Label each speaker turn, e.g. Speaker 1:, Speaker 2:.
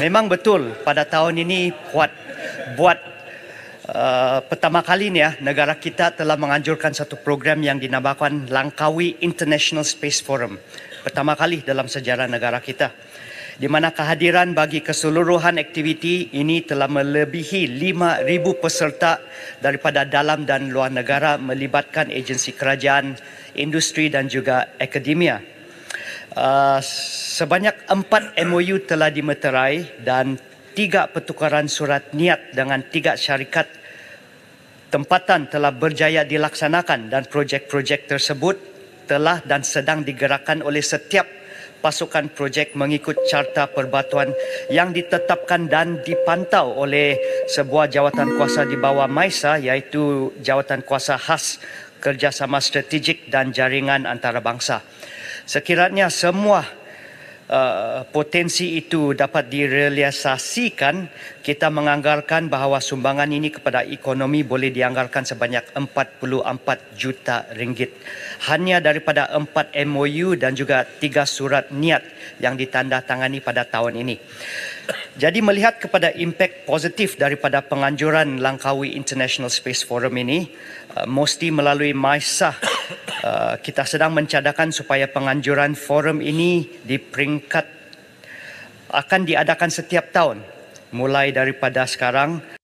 Speaker 1: Memang betul pada tahun ini buat buat uh, pertama kali ni ya negara kita telah menganjurkan satu program yang dinamakan Langkawi International Space Forum. Pertama kali dalam sejarah negara kita di mana kehadiran bagi keseluruhan aktiviti ini telah melebihi 5000 peserta daripada dalam dan luar negara melibatkan agensi kerajaan, industri dan juga akademia. Ah, sebanyak empat MOU telah dimeterai dan tiga pertukaran surat niat dengan tiga syarikat tempatan telah berjaya dilaksanakan dan projek-projek tersebut telah dan sedang digerakkan oleh setiap pasukan projek mengikut carta perbatuan yang ditetapkan dan dipantau oleh sebuah jawatan kuasa di bawah MAISA iaitu jawatan kuasa khas kerjasama strategik dan jaringan antarabangsa sekiranya semua uh, potensi itu dapat direalisasikan, kita menganggarkan bahawa sumbangan ini kepada ekonomi boleh dianggarkan sebanyak 44 juta ringgit. Hanya daripada 4 MOU dan juga 3 surat niat yang ditandatangani pada tahun ini. Jadi melihat kepada impak positif daripada penganjuran Langkawi International Space Forum ini, uh, mesti melalui MISA Uh, kita sedang mencadangkan supaya penganjuran forum ini di peringkat akan diadakan setiap tahun mulai daripada sekarang